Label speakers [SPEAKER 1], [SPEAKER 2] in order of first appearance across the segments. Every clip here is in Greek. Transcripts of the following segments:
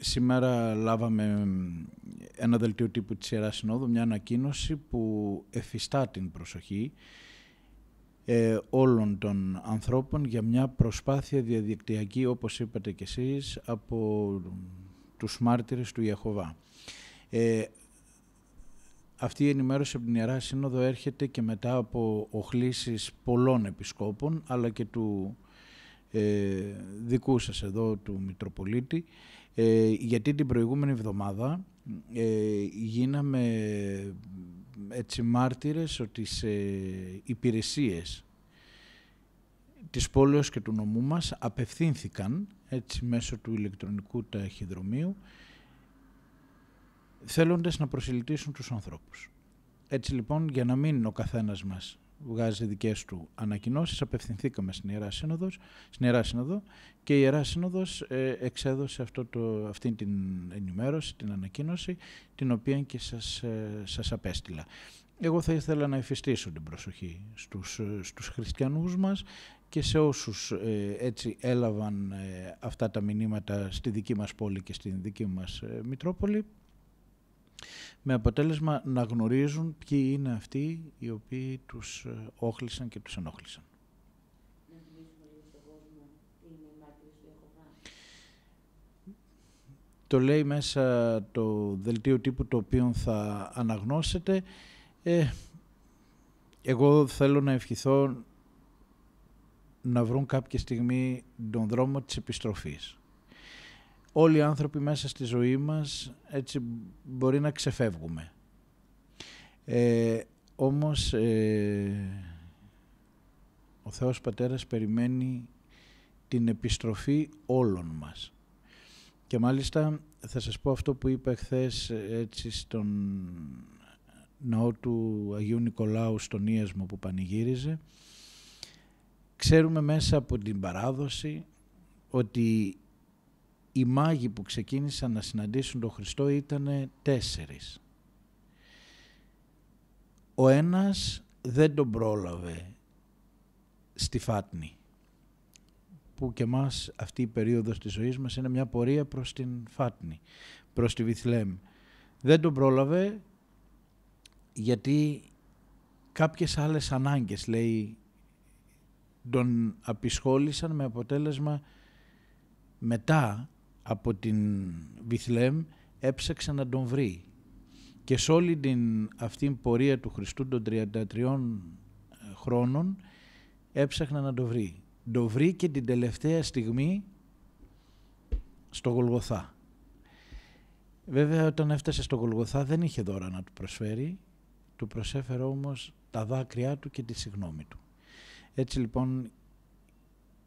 [SPEAKER 1] Σήμερα λάβαμε ένα δελτίο τύπου της Ιεράς Συνόδου, μια ανακοίνωση που εφιστά την προσοχή ε, όλων των ανθρώπων για μια προσπάθεια διαδικτυακή, όπως είπατε κι εσείς, από τους μάρτυρες του Ιεχωβά. Ε, αυτή η ενημέρωση από την Ιερά Σύνοδο έρχεται και μετά από οχλήσεις πολλών επισκόπων, αλλά και του ε, δικού σας εδώ του Μητροπολίτη ε, γιατί την προηγούμενη εβδομάδα ε, γίναμε έτσι μάρτυρες ότι σε υπηρεσίες της πόλεως και του νομού μας απευθύνθηκαν έτσι μέσω του ηλεκτρονικού ταχυδρομείου θέλοντας να προσελκύσουν τους ανθρώπους. Έτσι λοιπόν για να μην ο καθένας μας βγάζει δικές του ανακοινώσεις. Απευθυνθήκαμε στην Ιερά, στην Σύνοδο και η Ιερά Σύνοδος ε, εξέδωσε αυτό το, αυτή την ενημέρωση, την ανακοίνωση, την οποία και σας, ε, σας απέστειλα. Εγώ θα ήθελα να εφιστήσω την προσοχή στους, ε, στους χριστιανούς μας και σε όσους έτσι έλαβαν αυτά τα μηνύματα στη δική μας πόλη και στη δική μας Μητρόπολη με αποτέλεσμα να γνωρίζουν ποιοι είναι αυτοί οι οποίοι τους ε, όχλησαν και τους ενόχλησαν. Το λέει μέσα το δελτίο τύπου το οποίο θα αναγνώσετε. Ε, εγώ θέλω να ευχηθώ να βρουν κάποια στιγμή τον δρόμο της επιστροφής όλοι οι άνθρωποι μέσα στη ζωή μας έτσι μπορεί να ξεφεύγουμε. Ε, όμως ε, ο Θεός Πατέρας περιμένει την επιστροφή όλων μας. Και μάλιστα θα σας πω αυτό που είπα χθες έτσι στον ναό του Αγίου Νικολάου στον Ίασμο που πανηγύριζε. Ξέρουμε μέσα από την παράδοση ότι οι μάγοι που ξεκίνησαν να συναντήσουν τον Χριστό ήταν τέσσερις. Ο ένας δεν τον πρόλαβε στη Φάτνη που και μας αυτή η περίοδος της ζωής μας είναι μια πορεία προς την Φάτνη, προς τη Βιθλέμ. Δεν τον πρόλαβε γιατί κάποιες άλλες ανάγκες λέει τον απεισχόλησαν με αποτέλεσμα μετά από την Βιθλέμ έψαξε να τον βρει. Και σε όλη την, αυτήν πορεία του Χριστού των 33 ε, χρόνων έψαχνα να τον βρει. Το βρήκε την τελευταία στιγμή στο Γολγοθά. Βέβαια όταν έφτασε στο Γολγοθά δεν είχε δώρα να του προσφέρει, του προσέφερε όμως τα δάκρυά του και τη συγνώμη του. Έτσι λοιπόν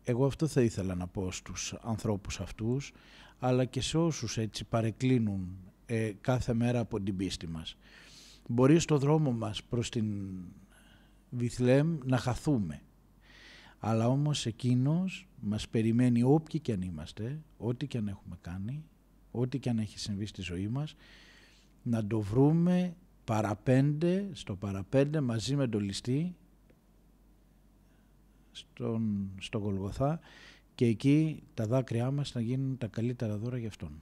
[SPEAKER 1] εγώ αυτό θα ήθελα να πω στους ανθρώπους αυτούς, αλλά και σε όσους έτσι παρεκκλίνουν ε, κάθε μέρα από την πίστη μας. Μπορεί στο δρόμο μας προς την Βιθλέμ να χαθούμε, αλλά όμως εκείνος μας περιμένει όποιοι και αν είμαστε, ό,τι και αν έχουμε κάνει, ό,τι και αν έχει συμβεί στη ζωή μας, να το βρούμε παραπέντε, στο παραπέντε μαζί με τον ληστή στον, στο Γολγοθά και εκεί τα δάκρυά μας να γίνουν τα καλύτερα δώρα για αυτόν.